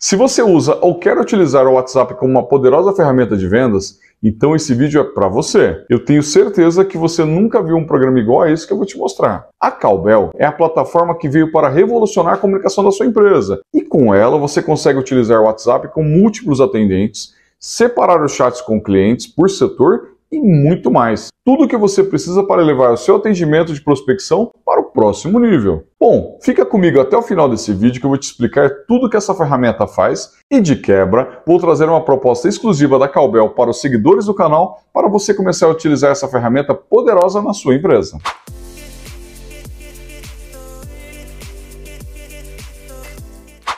Se você usa ou quer utilizar o WhatsApp como uma poderosa ferramenta de vendas, então esse vídeo é para você. Eu tenho certeza que você nunca viu um programa igual a esse que eu vou te mostrar. A Calbel é a plataforma que veio para revolucionar a comunicação da sua empresa. E com ela você consegue utilizar o WhatsApp com múltiplos atendentes, separar os chats com clientes por setor e muito mais. Tudo o que você precisa para elevar o seu atendimento de prospecção para o próximo nível. Bom, fica comigo até o final desse vídeo que eu vou te explicar tudo que essa ferramenta faz e de quebra vou trazer uma proposta exclusiva da Calbel para os seguidores do canal para você começar a utilizar essa ferramenta poderosa na sua empresa.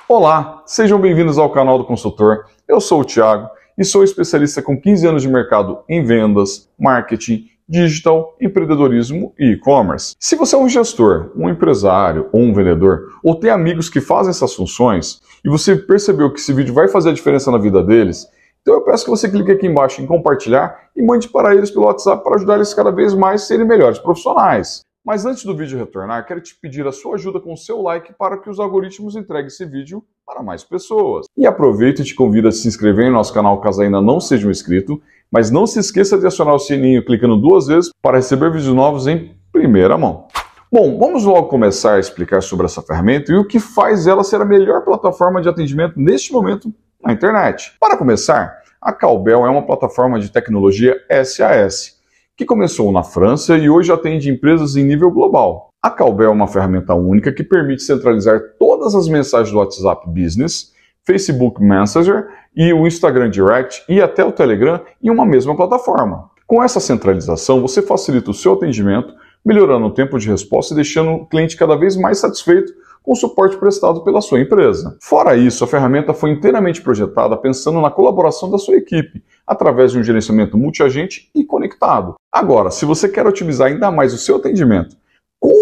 Olá, sejam bem-vindos ao canal do Consultor. Eu sou o Thiago e sou especialista com 15 anos de mercado em vendas, marketing, digital, empreendedorismo e e-commerce. Se você é um gestor, um empresário ou um vendedor, ou tem amigos que fazem essas funções e você percebeu que esse vídeo vai fazer a diferença na vida deles, então eu peço que você clique aqui embaixo em compartilhar e mande para eles pelo WhatsApp para ajudar eles cada vez mais a serem melhores profissionais. Mas antes do vídeo retornar, quero te pedir a sua ajuda com o seu like para que os algoritmos entreguem esse vídeo para mais pessoas. E aproveito e te convido a se inscrever em nosso canal caso ainda não seja um inscrito, mas não se esqueça de acionar o sininho clicando duas vezes para receber vídeos novos em primeira mão. Bom, vamos logo começar a explicar sobre essa ferramenta e o que faz ela ser a melhor plataforma de atendimento neste momento na internet. Para começar, a Calbel é uma plataforma de tecnologia SaaS, que começou na França e hoje atende empresas em nível global. A Calbel é uma ferramenta única que permite centralizar todas as mensagens do WhatsApp Business, Facebook Messenger e o Instagram Direct e até o Telegram em uma mesma plataforma. Com essa centralização, você facilita o seu atendimento, melhorando o tempo de resposta e deixando o cliente cada vez mais satisfeito com o suporte prestado pela sua empresa. Fora isso, a ferramenta foi inteiramente projetada pensando na colaboração da sua equipe, através de um gerenciamento multiagente e conectado. Agora, se você quer otimizar ainda mais o seu atendimento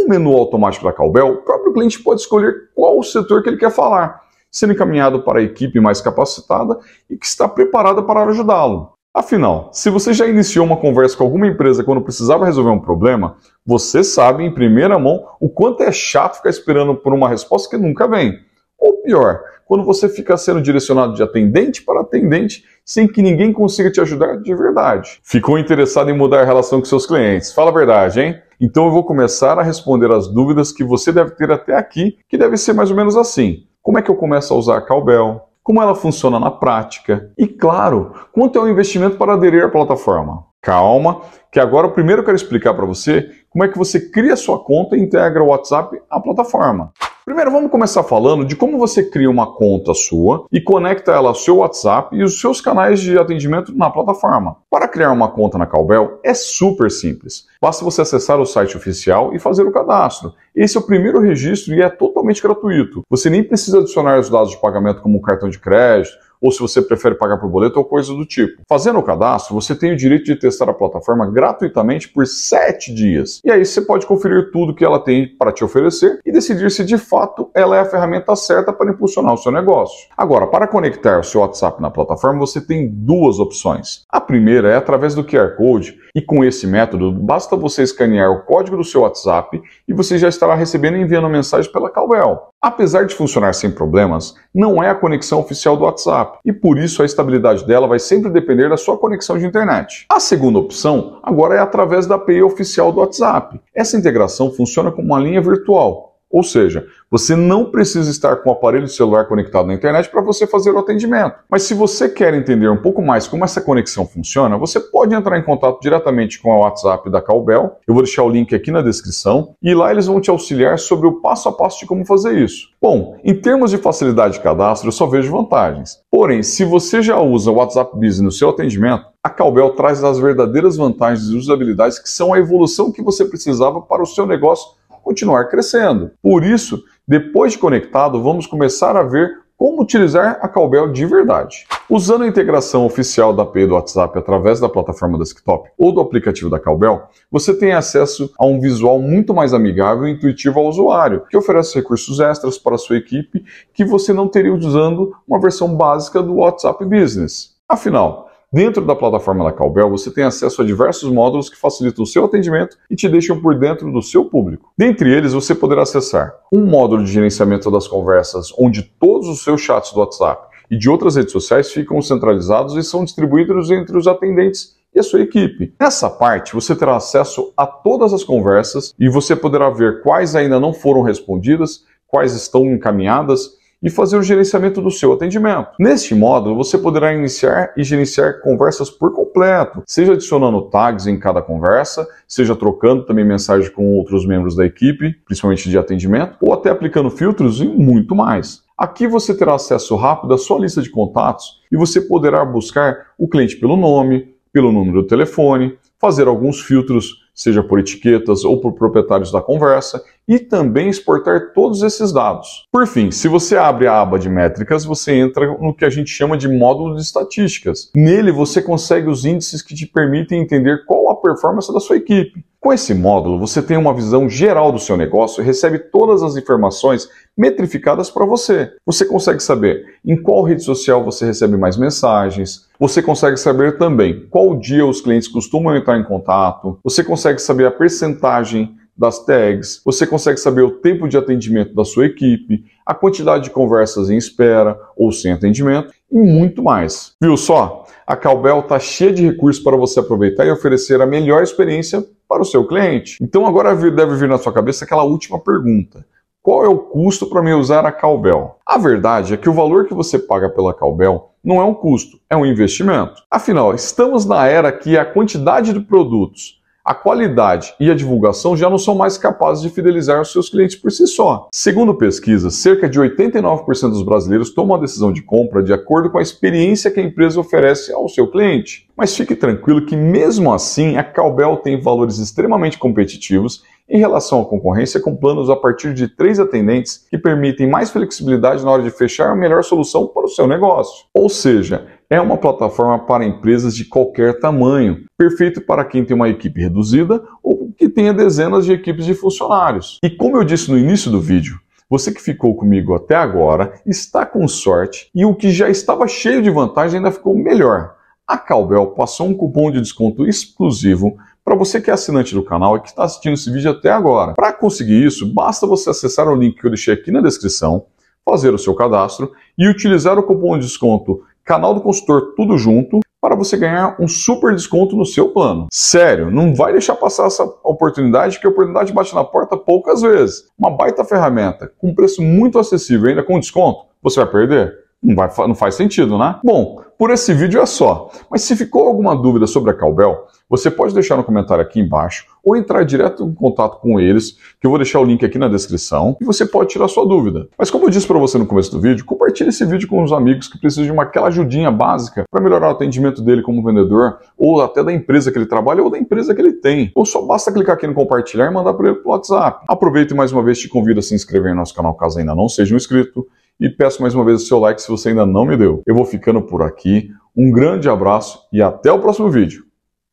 menu automático da Calbel, o próprio cliente pode escolher qual setor que ele quer falar, sendo encaminhado para a equipe mais capacitada e que está preparada para ajudá-lo. Afinal, se você já iniciou uma conversa com alguma empresa quando precisava resolver um problema, você sabe em primeira mão o quanto é chato ficar esperando por uma resposta que nunca vem. Ou pior, quando você fica sendo direcionado de atendente para atendente sem que ninguém consiga te ajudar de verdade. Ficou interessado em mudar a relação com seus clientes? Fala a verdade, hein? Então eu vou começar a responder as dúvidas que você deve ter até aqui, que deve ser mais ou menos assim. Como é que eu começo a usar a Calbel? Como ela funciona na prática? E claro, quanto é o investimento para aderir à plataforma? Calma, que agora primeiro eu quero explicar para você como é que você cria sua conta e integra o WhatsApp à plataforma. Primeiro, vamos começar falando de como você cria uma conta sua e conecta ela ao seu WhatsApp e os seus canais de atendimento na plataforma. Para criar uma conta na Calbel é super simples. Basta você acessar o site oficial e fazer o cadastro. Esse é o primeiro registro e é totalmente gratuito. Você nem precisa adicionar os dados de pagamento como cartão de crédito ou se você prefere pagar por boleto ou coisa do tipo. Fazendo o cadastro, você tem o direito de testar a plataforma gratuitamente por 7 dias. E aí você pode conferir tudo que ela tem para te oferecer e decidir se de fato ela é a ferramenta certa para impulsionar o seu negócio. Agora, para conectar o seu WhatsApp na plataforma, você tem duas opções. A primeira é através do QR Code e com esse método basta você escanear o código do seu WhatsApp e você já estará recebendo e enviando mensagens pela Calvel. Apesar de funcionar sem problemas, não é a conexão oficial do WhatsApp e por isso a estabilidade dela vai sempre depender da sua conexão de internet. A segunda opção agora é através da API oficial do WhatsApp. Essa integração funciona como uma linha virtual, ou seja, você não precisa estar com o aparelho celular conectado na internet para você fazer o atendimento. Mas se você quer entender um pouco mais como essa conexão funciona, você pode entrar em contato diretamente com o WhatsApp da Calbel. Eu vou deixar o link aqui na descrição e lá eles vão te auxiliar sobre o passo a passo de como fazer isso. Bom, em termos de facilidade de cadastro, eu só vejo vantagens. Porém, se você já usa o WhatsApp Business no seu atendimento, a Calbel traz as verdadeiras vantagens e usabilidades que são a evolução que você precisava para o seu negócio continuar crescendo. Por isso, depois de conectado, vamos começar a ver como utilizar a Calbel de verdade. Usando a integração oficial da API do WhatsApp através da plataforma desktop ou do aplicativo da Calbel, você tem acesso a um visual muito mais amigável e intuitivo ao usuário, que oferece recursos extras para a sua equipe que você não teria usando uma versão básica do WhatsApp Business. Afinal, Dentro da plataforma da Calbel, você tem acesso a diversos módulos que facilitam o seu atendimento e te deixam por dentro do seu público. Dentre eles, você poderá acessar um módulo de gerenciamento das conversas, onde todos os seus chats do WhatsApp e de outras redes sociais ficam centralizados e são distribuídos entre os atendentes e a sua equipe. Nessa parte, você terá acesso a todas as conversas e você poderá ver quais ainda não foram respondidas, quais estão encaminhadas e fazer o gerenciamento do seu atendimento. Neste módulo, você poderá iniciar e gerenciar conversas por completo, seja adicionando tags em cada conversa, seja trocando também mensagem com outros membros da equipe, principalmente de atendimento, ou até aplicando filtros e muito mais. Aqui você terá acesso rápido à sua lista de contatos e você poderá buscar o cliente pelo nome, pelo número do telefone, fazer alguns filtros seja por etiquetas ou por proprietários da conversa, e também exportar todos esses dados. Por fim, se você abre a aba de métricas, você entra no que a gente chama de módulo de estatísticas. Nele você consegue os índices que te permitem entender qual a performance da sua equipe. Com esse módulo, você tem uma visão geral do seu negócio e recebe todas as informações metrificadas para você. Você consegue saber em qual rede social você recebe mais mensagens, você consegue saber também qual dia os clientes costumam entrar em contato, você consegue saber a percentagem das tags, você consegue saber o tempo de atendimento da sua equipe, a quantidade de conversas em espera ou sem atendimento e muito mais. Viu só? A Calbel está cheia de recursos para você aproveitar e oferecer a melhor experiência para o seu cliente. Então agora deve vir na sua cabeça aquela última pergunta. Qual é o custo para me usar a Calbel? A verdade é que o valor que você paga pela Calbel não é um custo, é um investimento. Afinal, estamos na era que a quantidade de produtos a qualidade e a divulgação já não são mais capazes de fidelizar os seus clientes por si só. Segundo pesquisa, cerca de 89% dos brasileiros tomam a decisão de compra de acordo com a experiência que a empresa oferece ao seu cliente. Mas fique tranquilo que, mesmo assim, a Calbel tem valores extremamente competitivos em relação à concorrência, com planos a partir de três atendentes que permitem mais flexibilidade na hora de fechar a melhor solução para o seu negócio. Ou seja, é uma plataforma para empresas de qualquer tamanho, perfeito para quem tem uma equipe reduzida ou que tenha dezenas de equipes de funcionários. E como eu disse no início do vídeo, você que ficou comigo até agora está com sorte e o que já estava cheio de vantagem ainda ficou melhor. A Calbel passou um cupom de desconto exclusivo para você que é assinante do canal e que está assistindo esse vídeo até agora. Para conseguir isso, basta você acessar o link que eu deixei aqui na descrição, fazer o seu cadastro e utilizar o cupom de desconto canal do consultor tudo junto para você ganhar um super desconto no seu plano. Sério, não vai deixar passar essa oportunidade, Que a oportunidade bate na porta poucas vezes. Uma baita ferramenta, com preço muito acessível ainda com desconto, você vai perder? Não, vai, não faz sentido, né? Bom, por esse vídeo é só. Mas se ficou alguma dúvida sobre a Calbel, você pode deixar no comentário aqui embaixo ou entrar direto em contato com eles, que eu vou deixar o link aqui na descrição e você pode tirar sua dúvida. Mas como eu disse para você no começo do vídeo, compartilhe esse vídeo com os amigos que precisam de uma, aquela ajudinha básica para melhorar o atendimento dele como vendedor ou até da empresa que ele trabalha ou da empresa que ele tem. Ou só basta clicar aqui no compartilhar e mandar para ele pelo WhatsApp. Aproveito e mais uma vez te convido a se inscrever no nosso canal caso ainda não seja um inscrito e peço mais uma vez o seu like se você ainda não me deu. Eu vou ficando por aqui. Um grande abraço e até o próximo vídeo.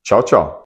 Tchau, tchau.